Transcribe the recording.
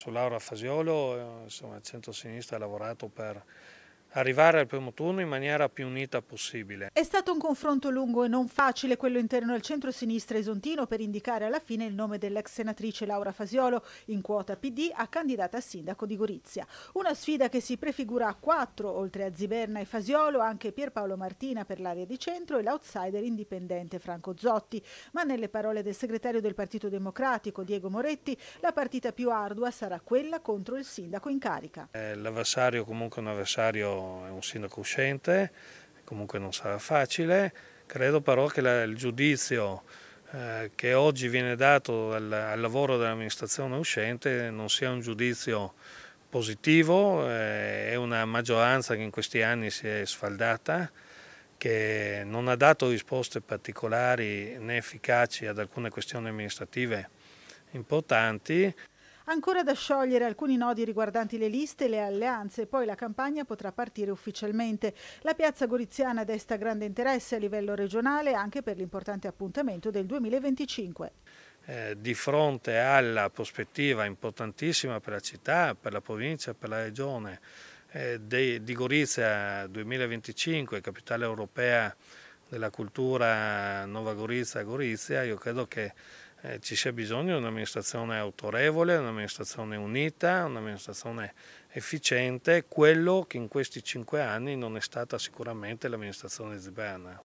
Su Laura Fasiolo, eh, insomma, il centro-sinistra ha lavorato per arrivare al primo turno in maniera più unita possibile. È stato un confronto lungo e non facile quello interno al centro-sinistra esontino per indicare alla fine il nome dell'ex senatrice Laura Fasiolo, in quota PD, a candidata a sindaco di Gorizia. Una sfida che si prefigura a quattro, oltre a Ziberna e Fasiolo, anche Pierpaolo Martina per l'area di centro e l'outsider indipendente Franco Zotti. Ma nelle parole del segretario del Partito Democratico, Diego Moretti, la partita più ardua sarà quella contro il sindaco in carica. Eh, l'avversario comunque un avversario è un sindaco uscente, comunque non sarà facile, credo però che la, il giudizio eh, che oggi viene dato al, al lavoro dell'amministrazione uscente non sia un giudizio positivo, eh, è una maggioranza che in questi anni si è sfaldata, che non ha dato risposte particolari né efficaci ad alcune questioni amministrative importanti. Ancora da sciogliere alcuni nodi riguardanti le liste e le alleanze, poi la campagna potrà partire ufficialmente. La piazza goriziana desta grande interesse a livello regionale anche per l'importante appuntamento del 2025. Eh, di fronte alla prospettiva importantissima per la città, per la provincia, per la regione eh, de, di Gorizia 2025, capitale europea della cultura Nova Gorizia-Gorizia, io credo che eh, ci sia bisogno di un'amministrazione autorevole, un'amministrazione unita, un'amministrazione efficiente, quello che in questi cinque anni non è stata sicuramente l'amministrazione zibana.